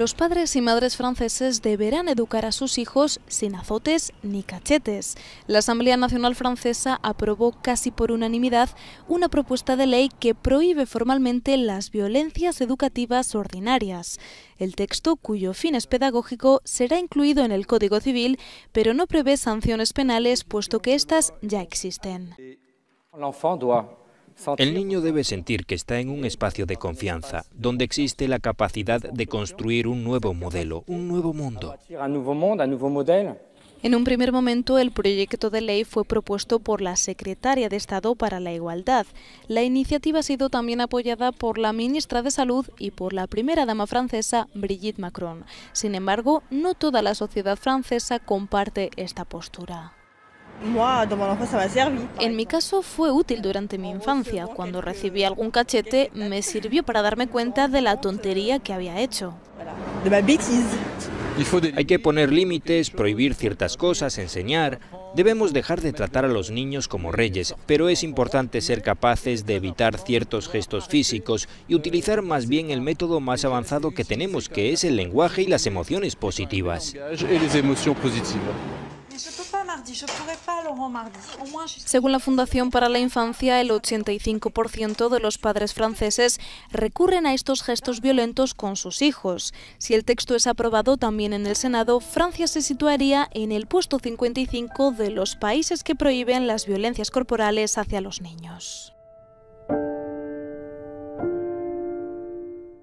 los padres y madres franceses deberán educar a sus hijos sin azotes ni cachetes. La Asamblea Nacional Francesa aprobó casi por unanimidad una propuesta de ley que prohíbe formalmente las violencias educativas ordinarias. El texto, cuyo fin es pedagógico, será incluido en el Código Civil, pero no prevé sanciones penales, puesto que estas ya existen. El niño debe sentir que está en un espacio de confianza, donde existe la capacidad de construir un nuevo modelo, un nuevo mundo. En un primer momento, el proyecto de ley fue propuesto por la secretaria de Estado para la Igualdad. La iniciativa ha sido también apoyada por la ministra de Salud y por la primera dama francesa, Brigitte Macron. Sin embargo, no toda la sociedad francesa comparte esta postura. En mi caso fue útil durante mi infancia. Cuando recibí algún cachete me sirvió para darme cuenta de la tontería que había hecho. Hay que poner límites, prohibir ciertas cosas, enseñar. Debemos dejar de tratar a los niños como reyes, pero es importante ser capaces de evitar ciertos gestos físicos y utilizar más bien el método más avanzado que tenemos, que es el lenguaje y las emociones positivas. Según la Fundación para la Infancia, el 85% de los padres franceses recurren a estos gestos violentos con sus hijos. Si el texto es aprobado también en el Senado, Francia se situaría en el puesto 55 de los países que prohíben las violencias corporales hacia los niños.